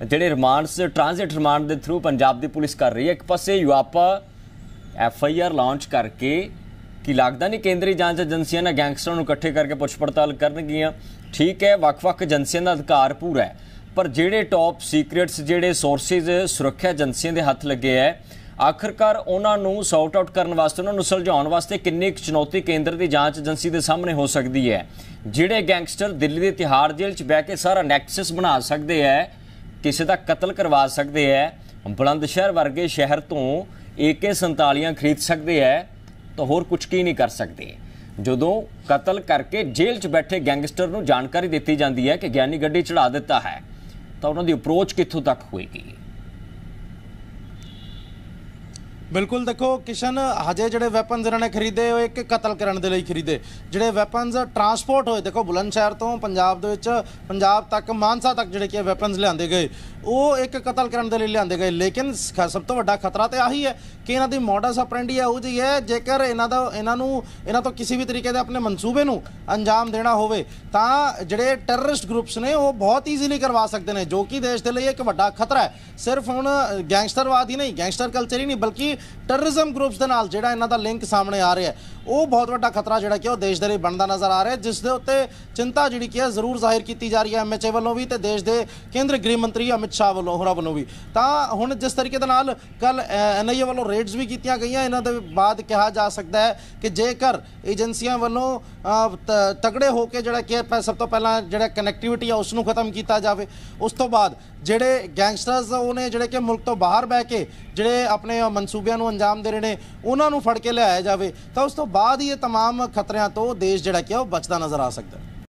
[SPEAKER 1] ਜਿਹੜੇ ਰਿਮਾਂਡਸ ਟ੍ਰਾਂਜ਼ਿਟ ਰਿਮਾਂਡ ਦੇ ਥਰੂ ਪੰਜਾਬ ਦੀ ਪੁਲਿਸ ਕਰ ਰਹੀ ਹੈ ਇੱਕ ਪਾਸੇ UAPA F I R launch ਕਰਕੇ ਕਿ ਲੱਗਦਾ ਨਹੀਂ ਕੇਂਦਰੀ ਜਾਂਚ ਏਜੰਸੀਆਂ ਨਾਲ ਗੈਂਗਸਟਰਾਂ ਨੂੰ ਇਕੱਠੇ ਕਰਕੇ ਪੁੱਛ ਪੜਤਾਲ ਕਰਨਗੀਆਂ ਠੀਕ ਹੈ ਵੱਖ-ਵੱਖ ਏਜੰਸੀਆਂ ਦਾ ਅਧਿਕਾਰ ਪੂਰਾ ਹੈ ਪਰ ਜਿਹੜੇ ਟੌਪ ਸੀਕ੍ਰੀਟਸ ਜਿਹੜੇ ਸੋਰਸਸ ਸੁਰੱਖਿਆ ਏਜੰਸੀਆਂ ਦੇ ਹੱਥ ਲੱਗੇ ਆ ਆਖਰਕਾਰ ਉਹਨਾਂ ਨੂੰ ਸੌਟ ਆਊਟ ਕਰਨ ਵਾਸਤੇ ਉਹਨਾਂ ਨੂੰ ਸੁਲਝਾਉਣ ਵਾਸਤੇ ਕਿੰਨੀ ਚੁਣੌਤੀ ਕੇਂਦਰ ਦੀ ਜਾਂਚ ਏਜੰਸੀ ਦੇ ਸਾਹਮਣੇ ਹੋ ਸਕਦੀ ਹੈ ਜਿਹੜੇ ਗੈਂਗਸਟਰ ਦਿੱਲੀ ਦੇ ਤਿਹਾੜ ਜੇਲ੍ਹ 'ਚ ਬੈ ਕੇ ਸਾਰਾ ਨੈਕਸਸ ਬਣਾ ਸਕਦੇ ਆ ਕਿਸੇ ਦਾ ਕਤਲ ਕਰਵਾ ਸਕਦੇ ਆ ਬਲੰਦ ਸ਼ਹਿਰ ਵਰਗੇ ਸ਼ਹਿਰ ਤੋਂ AK47 ਖਰੀਦ ਸਕਦੇ ਆ ਤਾਂ ਹੋਰ ਕੁਝ ਕੀ ਨਹੀਂ ਕਰ ਸਕਦੇ ਜਦੋਂ ਕਤਲ ਕਰਕੇ ਜੇਲ੍ਹ 'ਚ ਬੈਠੇ ਗੈਂਗਸਟਰ ਨੂੰ ਜਾਣਕਾਰੀ ਦਿੱਤੀ ਜਾਂਦੀ ਹੈ ਕਿ ਗਿਆਨੀ ਗੱਡੀ ਚੜਾ ਦਿੱਤਾ ਹੈ ਤਾਂ ਉਹਨਾਂ ਦੀ ਅਪਰੋਚ ਕਿੱਥੋਂ ਤੱਕ ਹੋਏਗੀ
[SPEAKER 2] ਬਿਲਕੁਲ ਦੇਖੋ ਕਿਸ਼ਨ ਹਜੇ ਜਿਹੜੇ ਵੈਪਨਸ ਇਹਨਾਂ ਨੇ ਖਰੀਦੇ ਉਹ ਇੱਕ ਕਤਲ ਕਰਨ ਦੇ ਲਈ ਖਰੀਦੇ ਜਿਹੜੇ ਵੈਪਨਸ ਟਰਾਂਸਪੋਰਟ ਹੋਏ ਦੇਖੋ ਬੁਲੰਦਸ਼ਹਿਰ ਤੋਂ ਪੰਜਾਬ ਦੇ ਵਿੱਚ ਪੰਜਾਬ ਤੱਕ ਮਾਨਸਾ ਤੱਕ ਜਿਹੜੇ ਕਿ ਵੈਪਨਸ ਲਿਆਂਦੇ ਗਏ ਉਹ ਇੱਕ ਕਤਲ ਕਰਨ ਦੇ ਲਈ ਲਿਆਂਦੇ ਗਏ ਲੇਕਿਨ ਸਭ ਤੋਂ ਵੱਡਾ ਖਤਰਾ ਤੇ ਆਹੀ ਹੈ ਕਿ ਇਹਨਾਂ ਦੀ ਮੋਡਸ ਆਪਰੈਂਡੀ ਹੈ ਉਹ ਜੀ ਹੈ ਜੇਕਰ ਇਹਨਾਂ ਦਾ ਇਹਨਾਂ ਨੂੰ ਇਹਨਾਂ ਤੋਂ ਕਿਸੇ ਵੀ ਤਰੀਕੇ ਦੇ ਆਪਣੇ ਮਨਸੂਬੇ ਨੂੰ ਅੰਜਾਮ ਦੇਣਾ ਹੋਵੇ ਤਾਂ ਜਿਹੜੇ ਟੈਰਰਿਸਟ ਗਰੁੱਪਸ ਨੇ ਉਹ ਬਹੁਤ ਈਜ਼ੀਲੀ ਕਰਵਾ ਸਕਦੇ ਨੇ ਜੋ ਕਿ ਦੇਸ਼ ਦੇ ਲਈ ਇੱਕ ਵੱਡਾ ਖਤਰਾ ਹੈ ਸਿਰਫ ਹੁਣ ਗੈਂਗਸਟਰਵਾਦ ਹੀ ਨਹੀਂ ਗੈਂਗਸਟਰ ਕਲਚਰ ਹੀ ਨਹੀਂ ਬਲਕਿ ਟੈਰਰਿਜ਼ਮ ਗਰੁੱਪਸ ਦੇ ਨਾਲ ਜਿਹੜਾ ਇਹਨਾਂ ਦਾ ਲਿੰਕ ਸਾਹਮਣੇ ਆ ਰਿਹਾ ਹੈ ਉਹ ਬਹੁਤ ਵੱਡਾ ਖਤਰਾ ਜਿਹੜਾ ਕਿ ਉਹ ਦੇਸ਼ ਦੇ ਲਈ ਬਣਦਾ ਨਜ਼ਰ ਆ ਰਿਹਾ ਜਿਸ ਦੇ ਉੱਤੇ ਚਿੰਤਾ ਜਿਹੜੀ ਕਿ ਹੈ ਜ਼ਰੂਰ ਜ਼ਾਹਿਰ ਕੀਤੀ ਜਾ ਰਹੀ ਹੈ ਐਮਐਚਏ ਵੱਲੋਂ ਵੀ ਤੇ ਦੇਸ਼ ਦੇ ਕੇਂਦਰ ਗ੍ਰਹਿ ਮੰਤਰੀ ਅਮਿਤ ਸ਼ਾਹ ਵੱਲੋਂ ਹੋਰਾਂ ਵੱਲੋਂ ਵੀ ਤਾਂ ਹੁਣ ਜਿਸ ਤਰੀਕੇ ਦੇ ਨਾਲ ਕੱਲ ਐਨਆਈਏ ਵੱਲੋਂ ਰੇਡਸ ਵੀ ਕੀਤੀਆਂ ਗਈਆਂ ਇਹਨਾਂ ਦੇ ਬਾਅਦ ਕਿਹਾ ਜਾ ਸਕਦਾ ਹੈ ਕਿ ਜੇਕਰ ਏਜੰਸੀਆਂ ਵੱਲੋਂ ਤਕੜੇ ਹੋ ਕੇ ਜਿਹੜਾ ਕਿ ਸਭ ਤੋਂ ਪਹਿਲਾਂ ਜਿਹੜਾ ਕਨੈਕਟੀਵਿਟੀ ਆ ਉਸ ਨੂੰ ਖਤਮ ਕੀਤਾ ਜਾਵੇ ਉਸ ਤੋਂ ਬਾਅਦ ਜਿਹੜੇ ਗੈਂਗਸਟਰਸ ਉਹਨੇ ਜਿਹੜੇ ਕਿ ਮੁਲਕ ਤੋਂ ਬਾਹਰ ਬਹਿ ਕੇ ਜਿਹੜੇ ਆਪਣੇ ਮਨਸੂਬਿਆਂ ਨੂੰ ਅੰਜਾਮ ਦੇ ਰਹੇ ਨੇ ਉਹਨਾਂ ਨੂੰ ਫੜ ਕੇ ਲਿਆਇਆ ਜਾਵੇ ਤਾਂ ਉਸ ਤੋਂ ਬਾਅਦ ਇਹ तमाम ਖਤਰਿਆਂ ਤੋਂ ਦੇਸ਼ ਜਿਹੜਾ ਕਿ ਉਹ ਬਚਦਾ ਨਜ਼ਰ ਆ ਸਕਦਾ